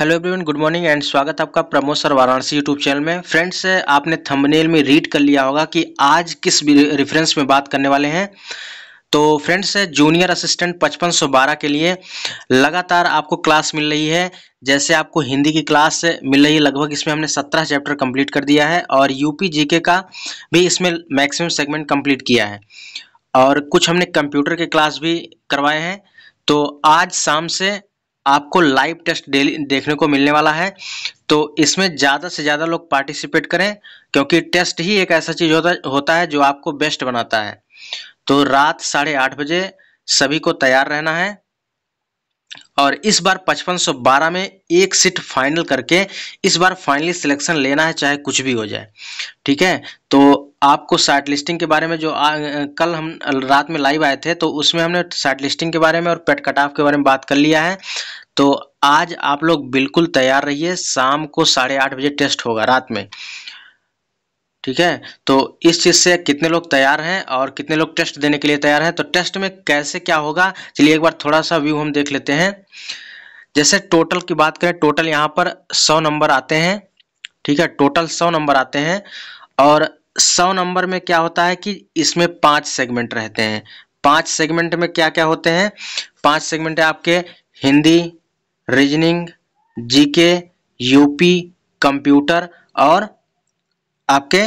hello everyone good morning and स्वागत आपका Pramod sir Varanasi YouTube channel में फ्रेंड्स आपने थंबनेल में रीड कर लिया होगा कि आज किस रेफरेंस में बात करने वाले हैं तो फ्रेंड्स जूनियर असिस्टेंट 5512 के लिए लगातार आपको क्लास मिल रही है जैसे आपको हिंदी की क्लास मिल रही है लगभग इसमें हमने 17 चैप्टर कंप्लीट कर दिया है और यूपी जीके का भी इसमें मैक्सिमम सेगमेंट कंप्लीट किया है और कुछ हमने कंप्यूटर के क्लास भी करवाए हैं तो आज शाम से आपको लाइव टेस्ट डेली देखने को मिलने वाला है तो इसमें ज़्यादा से ज़्यादा लोग पार्टिसिपेट करें क्योंकि टेस्ट ही एक ऐसा चीज़ होता होता है जो आपको बेस्ट बनाता है तो रात साढ़े आठ बजे सभी को तैयार रहना है और इस बार 5512 में एक सीट फाइनल करके इस बार फाइनली सिलेक्शन लेना है चाहे कुछ भी हो जाए ठीक है तो आपको साइट लिस्टिंग के बारे में जो आ, कल हम रात में लाइव आए थे तो उसमें हमने साइट लिस्टिंग के बारे में और पेट कटाफ के बारे में बात कर लिया है तो आज आप लोग बिल्कुल तैयार रहिए शाम को साढ़े आठ बजे टेस्ट होगा रात में ठीक है तो इस चीज़ से कितने लोग तैयार हैं और कितने लोग टेस्ट देने के लिए तैयार हैं तो टेस्ट में कैसे क्या होगा चलिए एक बार थोड़ा सा व्यू हम देख लेते हैं जैसे टोटल की बात करें टोटल यहाँ पर सौ नंबर आते हैं ठीक है टोटल सौ नंबर आते हैं और सौ नंबर में क्या होता है कि इसमें पांच सेगमेंट रहते हैं पांच सेगमेंट में क्या क्या होते हैं पांच सेगमेंट है आपके Hindi reasoning GK UP computer और आपके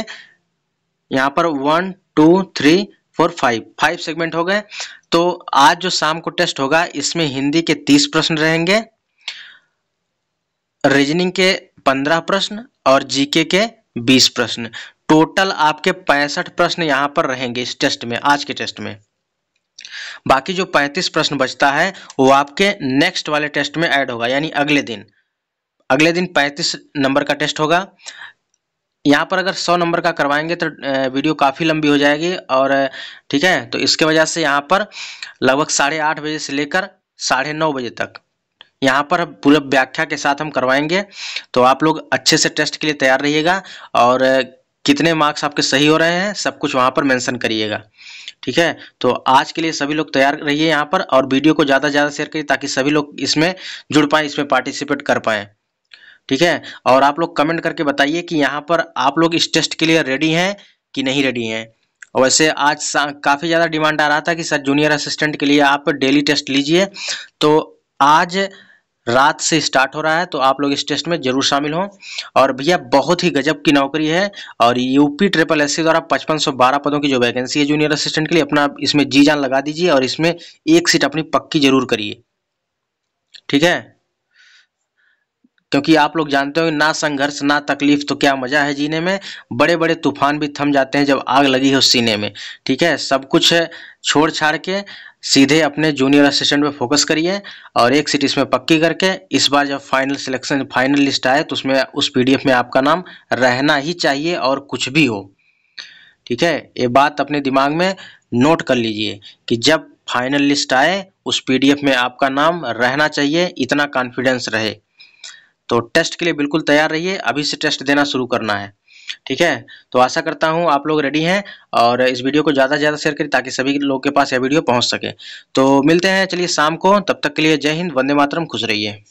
यहाँ पर one two three four five five segment हो गए तो आज जो शाम को टेस्ट होगा इसमें हिंदी के तीस प्रश्न रहेंगे रीजनिंग के पंद्रह प्रश्न और जीके के बीस प्रश्न टोटल आपके पैंसठ प्रश्न यहाँ पर रहेंगे इस टेस्ट में आज के टेस्ट में बाकी जो पैंतीस प्रश्न बचता है वो आपके नेक्स्ट वाले टेस्ट में ऐड होगा यानी अगले दिन अगले दिन पैंतीस नंबर का टेस्ट होगा यहाँ पर अगर 100 नंबर का करवाएंगे तो वीडियो काफ़ी लंबी हो जाएगी और ठीक है तो इसके वजह से यहाँ पर लगभग साढ़े आठ बजे से लेकर साढ़े नौ बजे तक यहाँ पर पूरा व्याख्या के साथ हम करवाएंगे तो आप लोग अच्छे से टेस्ट के लिए तैयार रहिएगा और कितने मार्क्स आपके सही हो रहे हैं सब कुछ वहाँ पर मेंशन करिएगा ठीक है तो आज के लिए सभी लोग तैयार रहिए यहाँ पर और वीडियो को ज़्यादा से ज़्यादा शेयर करिए ताकि सभी लोग इसमें जुड़ पाएँ इसमें पार्टिसिपेट कर पाएँ ठीक है और आप लोग कमेंट करके बताइए कि यहाँ पर आप लोग इस टेस्ट के लिए रेडी हैं कि नहीं रेडी हैं और वैसे आज काफ़ी ज़्यादा डिमांड आ रहा था कि सर जूनियर असिस्टेंट के लिए आप डेली टेस्ट लीजिए तो आज रात से स्टार्ट हो रहा है तो आप लोग इस टेस्ट में जरूर शामिल हों और भैया बहुत ही गजब की नौकरी है और यूपी ट्रिपल एस द्वारा 5512 पदों की जो वैकेंसी है जूनियर असिस्टेंट के लिए अपना इसमें जी जान लगा दीजिए और इसमें एक सीट अपनी पक्की जरूर करिए ठीक है क्योंकि आप लोग जानते हो ना संघर्ष ना तकलीफ तो क्या मज़ा है जीने में बड़े बड़े तूफान भी थम जाते हैं जब आग लगी है उस सीने में ठीक है सब कुछ छोड़ छाड़ के सीधे अपने जूनियर असिस्टेंट पे फोकस करिए और एक सीट इसमें पक्की करके इस बार जब फाइनल सिलेक्शन फाइनल लिस्ट आए तो उसमें उस पीडीएफ में आपका नाम रहना ही चाहिए और कुछ भी हो ठीक है ये बात अपने दिमाग में नोट कर लीजिए कि जब फाइनल लिस्ट आए उस पीडीएफ में आपका नाम रहना चाहिए इतना कॉन्फिडेंस रहे तो टेस्ट के लिए बिल्कुल तैयार रहिए अभी से टेस्ट देना शुरू करना है ठीक है तो आशा करता हूँ आप लोग रेडी हैं और इस वीडियो को ज़्यादा से ज़्यादा शेयर करें ताकि सभी लोग के पास यह वीडियो पहुँच सके तो मिलते हैं चलिए शाम को तब तक के लिए जय हिंद वंदे मातरम खुश रहिए